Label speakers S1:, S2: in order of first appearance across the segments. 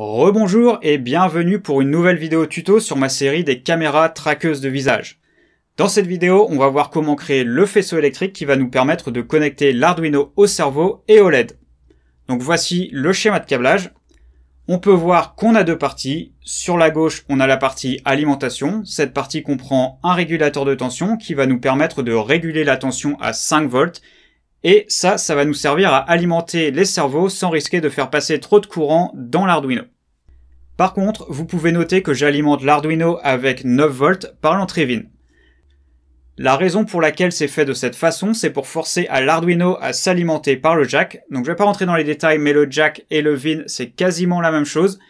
S1: Rebonjour et bienvenue pour une nouvelle vidéo tuto sur ma série des caméras traqueuses de visage. Dans cette vidéo, on va voir comment créer le faisceau électrique qui va nous permettre de connecter l'Arduino au cerveau et au LED. Donc voici le schéma de câblage. On peut voir qu'on a deux parties. Sur la gauche, on a la partie alimentation. Cette partie comprend un régulateur de tension qui va nous permettre de réguler la tension à 5 volts et ça, ça va nous servir à alimenter les cerveaux sans risquer de faire passer trop de courant dans l'Arduino. Par contre, vous pouvez noter que j'alimente l'Arduino avec 9 volts par l'entrée VIN. La raison pour laquelle c'est fait de cette façon, c'est pour forcer à l'Arduino à s'alimenter par le jack. Donc je ne vais pas rentrer dans les détails, mais le jack et le VIN, c'est quasiment la même chose.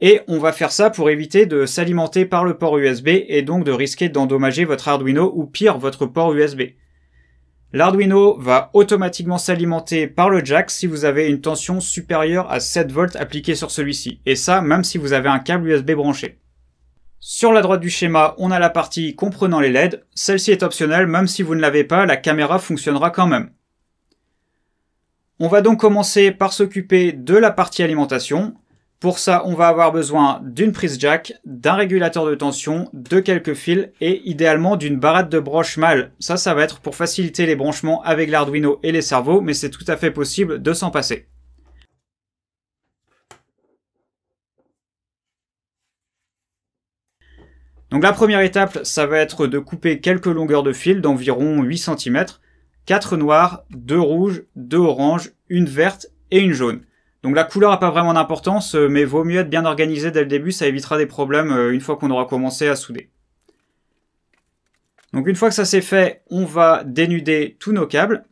S1: Et on va faire ça pour éviter de s'alimenter par le port USB et donc de risquer d'endommager votre Arduino ou pire votre port USB. L'Arduino va automatiquement s'alimenter par le jack si vous avez une tension supérieure à 7 volts appliquée sur celui-ci, et ça même si vous avez un câble USB branché. Sur la droite du schéma, on a la partie comprenant les LED. Celle-ci est optionnelle, même si vous ne l'avez pas, la caméra fonctionnera quand même. On va donc commencer par s'occuper de la partie alimentation. Pour ça, on va avoir besoin d'une prise jack, d'un régulateur de tension, de quelques fils et idéalement d'une barrette de broche mâle. Ça, ça va être pour faciliter les branchements avec l'Arduino et les cerveaux, mais c'est tout à fait possible de s'en passer. Donc la première étape, ça va être de couper quelques longueurs de fil d'environ 8 cm, 4 noirs, 2 rouges, 2 oranges, une verte et une jaune. Donc la couleur n'a pas vraiment d'importance, euh, mais vaut mieux être bien organisé dès le début, ça évitera des problèmes euh, une fois qu'on aura commencé à souder. Donc une fois que ça c'est fait, on va dénuder tous nos câbles.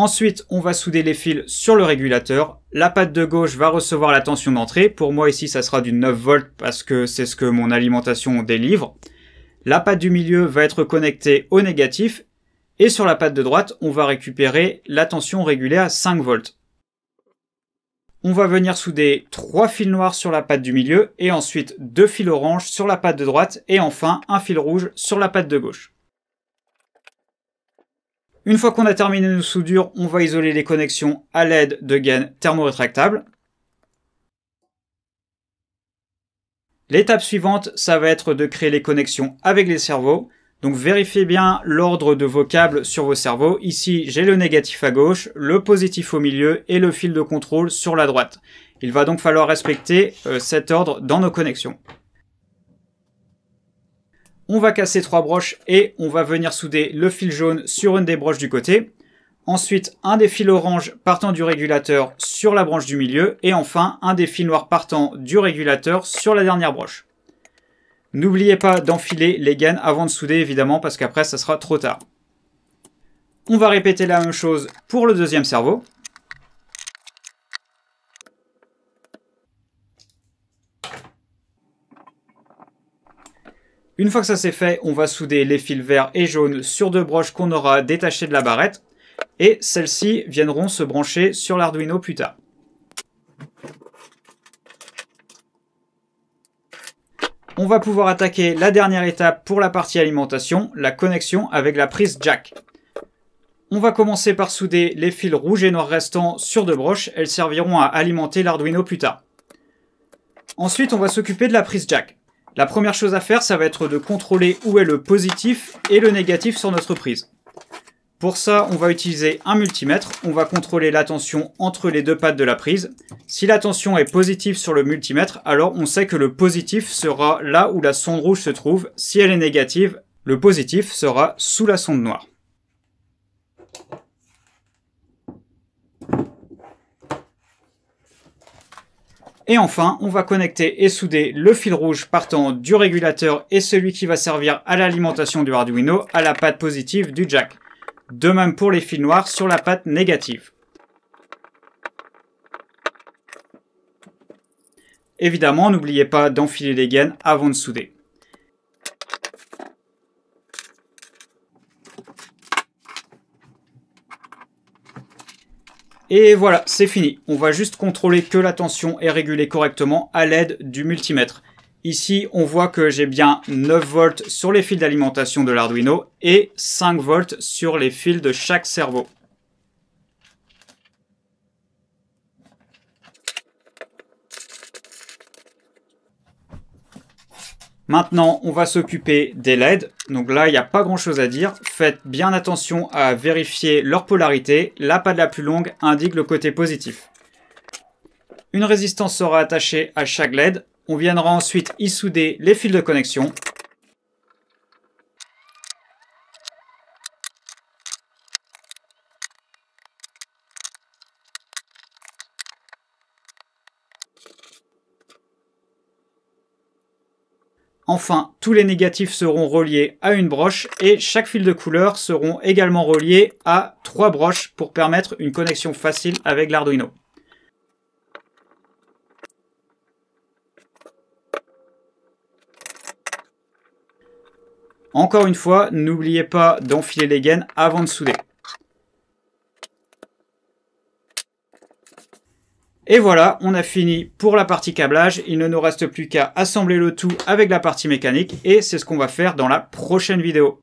S1: Ensuite, on va souder les fils sur le régulateur. La patte de gauche va recevoir la tension d'entrée. Pour moi ici, ça sera du 9 volts parce que c'est ce que mon alimentation délivre. La patte du milieu va être connectée au négatif. Et sur la patte de droite, on va récupérer la tension régulée à 5 volts. On va venir souder trois fils noirs sur la patte du milieu et ensuite deux fils orange sur la patte de droite et enfin un fil rouge sur la patte de gauche. Une fois qu'on a terminé nos soudures, on va isoler les connexions à l'aide de gaines thermorétractables. L'étape suivante, ça va être de créer les connexions avec les cerveaux. Donc vérifiez bien l'ordre de vos câbles sur vos cerveaux. Ici, j'ai le négatif à gauche, le positif au milieu et le fil de contrôle sur la droite. Il va donc falloir respecter euh, cet ordre dans nos connexions. On va casser trois broches et on va venir souder le fil jaune sur une des broches du côté. Ensuite, un des fils orange partant du régulateur sur la branche du milieu. Et enfin, un des fils noirs partant du régulateur sur la dernière broche. N'oubliez pas d'enfiler les gaines avant de souder évidemment parce qu'après ça sera trop tard. On va répéter la même chose pour le deuxième cerveau. Une fois que ça c'est fait, on va souder les fils verts et jaunes sur deux broches qu'on aura détachées de la barrette, et celles-ci viendront se brancher sur l'Arduino plus tard. On va pouvoir attaquer la dernière étape pour la partie alimentation, la connexion avec la prise jack. On va commencer par souder les fils rouges et noirs restants sur deux broches, elles serviront à alimenter l'Arduino plus tard. Ensuite, on va s'occuper de la prise jack. La première chose à faire, ça va être de contrôler où est le positif et le négatif sur notre prise. Pour ça, on va utiliser un multimètre. On va contrôler la tension entre les deux pattes de la prise. Si la tension est positive sur le multimètre, alors on sait que le positif sera là où la sonde rouge se trouve. Si elle est négative, le positif sera sous la sonde noire. Et enfin, on va connecter et souder le fil rouge partant du régulateur et celui qui va servir à l'alimentation du Arduino à la patte positive du jack. De même pour les fils noirs sur la patte négative. Évidemment, n'oubliez pas d'enfiler les gaines avant de souder. Et voilà, c'est fini. On va juste contrôler que la tension est régulée correctement à l'aide du multimètre. Ici, on voit que j'ai bien 9 volts sur les fils d'alimentation de l'Arduino et 5 volts sur les fils de chaque cerveau. Maintenant, on va s'occuper des LED. Donc là, il n'y a pas grand-chose à dire. Faites bien attention à vérifier leur polarité. La pâte la plus longue indique le côté positif. Une résistance sera attachée à chaque LED. On viendra ensuite y souder les fils de connexion. Enfin, tous les négatifs seront reliés à une broche et chaque fil de couleur seront également reliés à trois broches pour permettre une connexion facile avec l'Arduino. Encore une fois, n'oubliez pas d'enfiler les gaines avant de souder. Et voilà, on a fini pour la partie câblage. Il ne nous reste plus qu'à assembler le tout avec la partie mécanique et c'est ce qu'on va faire dans la prochaine vidéo.